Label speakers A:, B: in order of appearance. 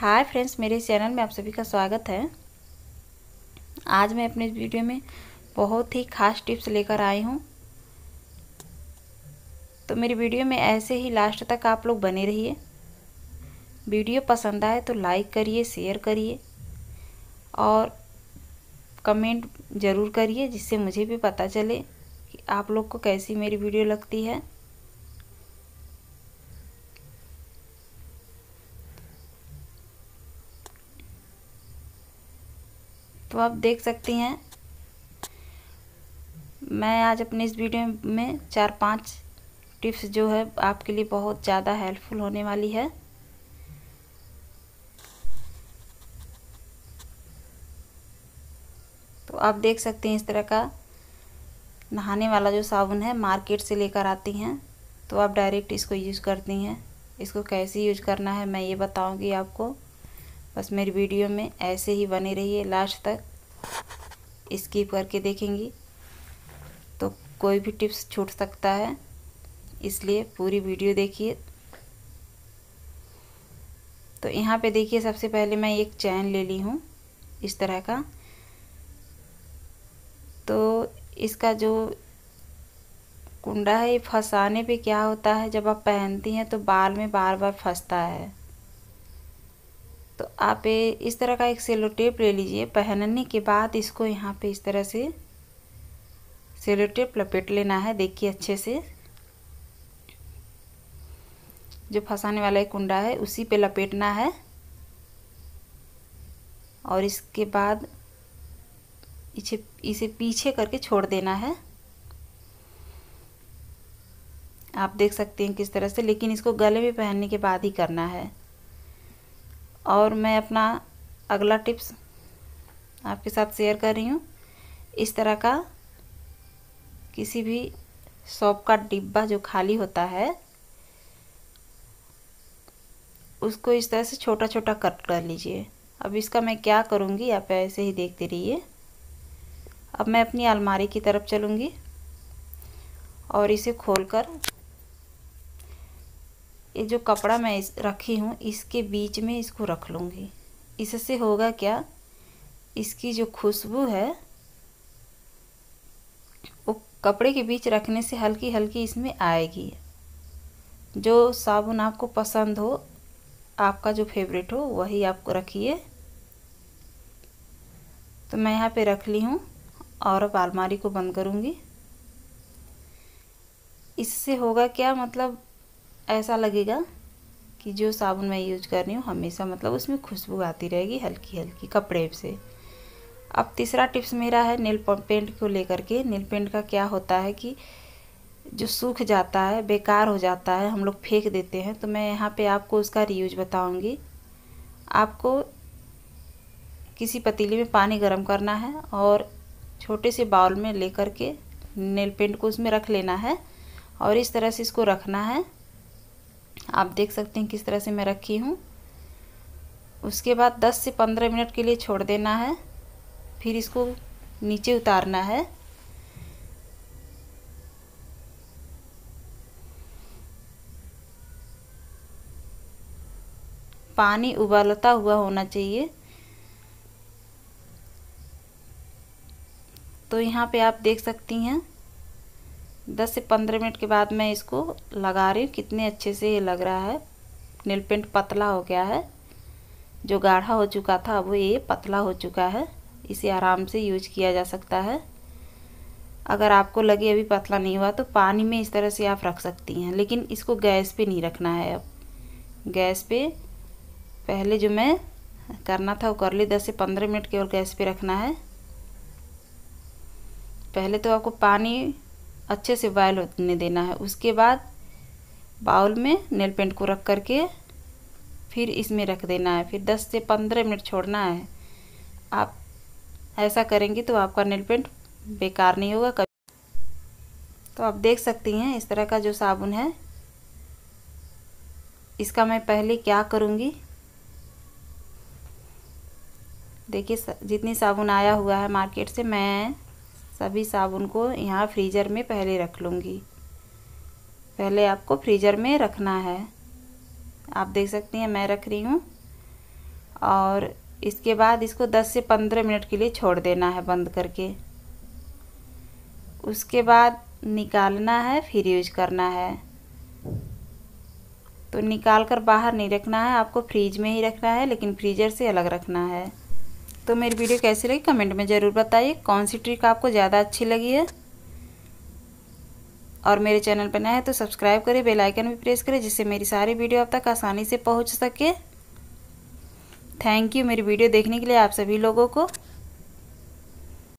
A: hi friends मेरे channel में आप सभी का स्वागत है आज मैं अपने वीडियो में बहुत ही खास टिप्स लेकर आई हूँ तो मेरी वीडियो में ऐसे ही लास्ट तक आप लोग बने रहिए वीडियो पसंद आए तो लाइक करिए शेयर करिए और कमेंट ज़रूर करिए जिससे मुझे भी पता चले कि आप लोग को कैसी मेरी वीडियो लगती है तो आप देख सकती हैं मैं आज अपने इस वीडियो में चार पांच टिप्स जो है आपके लिए बहुत ज़्यादा हेल्पफुल होने वाली है तो आप देख सकते हैं इस तरह का नहाने वाला जो साबुन है मार्केट से लेकर आती हैं तो आप डायरेक्ट इसको यूज़ करती हैं इसको कैसे यूज करना है मैं ये बताऊंगी आपको बस मेरी वीडियो में ऐसे ही बने रहिए लास्ट तक स्किप करके देखेंगी तो कोई भी टिप्स छूट सकता है इसलिए पूरी वीडियो देखिए तो यहाँ पे देखिए सबसे पहले मैं एक चैन ले ली हूँ इस तरह का तो इसका जो कुंडा है ये फंसाने पे क्या होता है जब आप पहनती हैं तो बाल में बार बार फंसता है तो आप इस तरह का एक सेलो टेप ले लीजिए पहनने के बाद इसको यहाँ पे इस तरह से सेलो टेप लपेट लेना है देखिए अच्छे से जो फंसाने वाला एक कुंडा है उसी पे लपेटना है और इसके बाद इसे इसे पीछे करके छोड़ देना है आप देख सकते हैं किस तरह से लेकिन इसको गले में पहनने के बाद ही करना है और मैं अपना अगला टिप्स आपके साथ शेयर कर रही हूँ इस तरह का किसी भी सॉप का डिब्बा जो खाली होता है उसको इस तरह से छोटा छोटा कट कर लीजिए अब इसका मैं क्या करूँगी आप ऐसे ही देखते रहिए अब मैं अपनी अलमारी की तरफ चलूँगी और इसे खोलकर ये जो कपड़ा मैं इस रखी हूँ इसके बीच में इसको रख लूँगी इससे होगा क्या इसकी जो खुशबू है वो कपड़े के बीच रखने से हल्की हल्की इसमें आएगी जो साबुन आपको पसंद हो आपका जो फेवरेट हो वही आपको रखिए तो मैं यहाँ पे रख ली हूँ और अब आलमारी को बंद करूँगी इससे होगा क्या मतलब ऐसा लगेगा कि जो साबुन मैं यूज कर रही हूँ हमेशा मतलब उसमें खुशबू आती रहेगी हल्की हल्की कपड़े से अब तीसरा टिप्स मेरा है नील पेंट को लेकर के नील पेंट का क्या होता है कि जो सूख जाता है बेकार हो जाता है हम लोग फेंक देते हैं तो मैं यहाँ पे आपको उसका रियूज बताऊँगी आपको किसी पतीले में पानी गर्म करना है और छोटे से बाउल में लेकर के नेल पेंट को उसमें रख लेना है और इस तरह से इसको रखना है आप देख सकते हैं किस तरह से मैं रखी हूँ उसके बाद 10 से 15 मिनट के लिए छोड़ देना है फिर इसको नीचे उतारना है पानी उबालता हुआ होना चाहिए तो यहाँ पे आप देख सकती हैं 10 से 15 मिनट के बाद मैं इसको लगा रही हूँ कितने अच्छे से ये लग रहा है नील पेंट पतला हो गया है जो गाढ़ा हो चुका था वो ये पतला हो चुका है इसे आराम से यूज किया जा सकता है अगर आपको लगे अभी पतला नहीं हुआ तो पानी में इस तरह से आप रख सकती हैं लेकिन इसको गैस पे नहीं रखना है अब गैस पे पहले जो मैं करना था वो कर ली दस से पंद्रह मिनट केवल गैस पे रखना है पहले तो आपको पानी अच्छे से बॉयल होने देना है उसके बाद बाउल में नेल पेंट को रख करके फिर इसमें रख देना है फिर 10 से 15 मिनट छोड़ना है आप ऐसा करेंगी तो आपका नेल पेंट बेकार नहीं होगा कभी तो आप देख सकती हैं इस तरह का जो साबुन है इसका मैं पहले क्या करूँगी देखिए जितनी साबुन आया हुआ है मार्केट से मैं सभी साबुन को यहाँ फ्रीज़र में पहले रख लूँगी पहले आपको फ्रीज़र में रखना है आप देख सकती हैं मैं रख रही हूँ और इसके बाद इसको 10 से 15 मिनट के लिए छोड़ देना है बंद करके उसके बाद निकालना है फिर यूज करना है तो निकाल कर बाहर नहीं रखना है आपको फ्रीज में ही रखना है लेकिन फ्रीजर से अलग रखना है तो मेरी वीडियो कैसी लगी कमेंट में ज़रूर बताइए कौन सी ट्रिक आपको ज़्यादा अच्छी लगी है और मेरे चैनल पर नया है तो सब्सक्राइब करें बेल आइकन भी प्रेस करें जिससे मेरी सारी वीडियो आप तक आसानी से पहुंच सके थैंक यू मेरी वीडियो देखने के लिए आप सभी लोगों को